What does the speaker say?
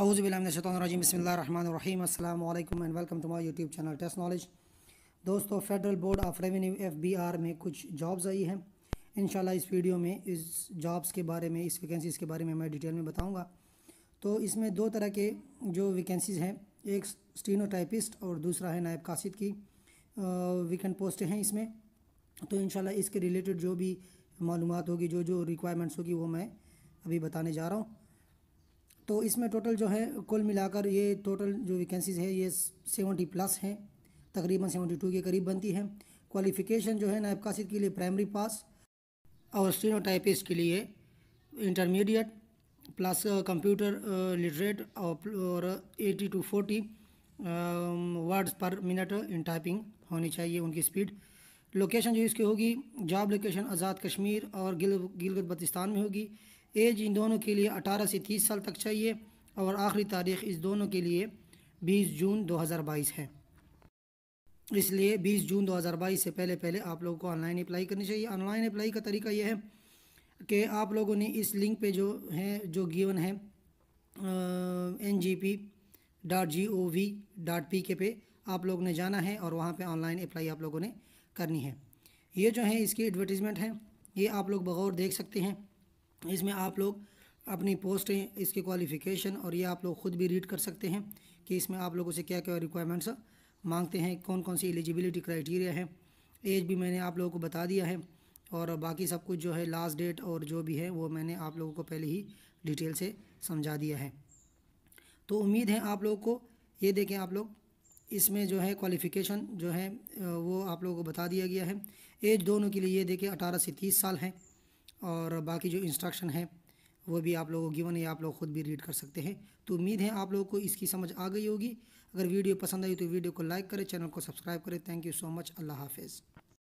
अउज़बिल्लाशतरजीम बसमीम अल्लाम and welcome to my YouTube channel test knowledge दोस्तों federal board of revenue FBR में कुछ जॉब्स आई हैं इन इस वीडियो में इस जॉब्स के बारे में इस वैकेंसीज़ के बारे में मैं डिटेल में बताऊँगा तो इसमें दो तरह के जो वैकेंसीज़ हैं एक स्टीनोटाइपिस्ट और दूसरा है नायब कासिद की वीकेंड पोस्ट हैं इसमें तो इन इसके रिलेटेड जो भी मालूम होगी जो जो रिक्वायरमेंट्स होगी वो मैं अभी बताने जा रहा हूँ तो इसमें टोटल जो है कुल मिलाकर ये टोटल जो वैकेंसीज़ है ये सेवेंटी प्लस हैं तकरीबन सेवेंटी टू के करीब बनती हैं क्वालिफ़िकेशन जो है नायब कासिद के लिए प्राइमरी पास और स्टीनोटाइपिस्ट के लिए इंटरमीडिएट प्लस कंप्यूटर लिटरेट और eighty to forty words per minute in typing होनी चाहिए उनकी स्पीड लोकेशन जो इसकी होगी जॉब लोकेशन आज़ाद कश्मीर और गिल गिलगत बतिस्तान में होगी एज इन दोनों के लिए 18 से 30 साल तक चाहिए और आखिरी तारीख इस दोनों के लिए 20 जून 2022 है इसलिए 20 जून 2022 से पहले पहले आप लोगों को ऑनलाइन अप्लाई करनी चाहिए ऑनलाइन अप्लाई का तरीका यह है कि आप लोगों ने इस लिंक पे जो है जो गिवन है N G P dot G O V dot P K पे आप लोगों ने जाना है और वहाँ पे ऑनलाइन अप्लाई आप लोगों ने करनी है ये जो है इसकी एडवर्टीज़मेंट है ये आप लोग बगौर देख सकते हैं इसमें आप लोग अपनी पोस्टें इसकी क्वालिफ़िकेशन और ये आप लोग ख़ुद भी रीड कर सकते हैं कि इसमें आप लोगों से क्या क्या रिक्वायरमेंट्स मांगते हैं कौन कौन सी एलिजिबिलिटी क्राइटेरिया है एज भी मैंने आप लोगों को बता दिया है और बाकी सब कुछ जो है लास्ट डेट और जो भी है वो मैंने आप लोगों को पहले ही डिटेल से समझा दिया है तो उम्मीद है आप लोगों को ये देखें आप लोग इसमें जो है क्वालिफ़िकेशन जो है वो आप लोगों को बता दिया गया है एज दोनों के लिए ये देखें अठारह से तीस साल हैं और बाकी जो इंस्ट्रक्शन है वो भी आप लोगों को गिवन है आप लोग खुद भी रीड कर सकते हैं तो उम्मीद है आप लोगों को इसकी समझ आ गई होगी अगर वीडियो पसंद आई तो वीडियो को लाइक करें चैनल को सब्सक्राइब करें थैंक यू सो मच अल्लाह हाफिज़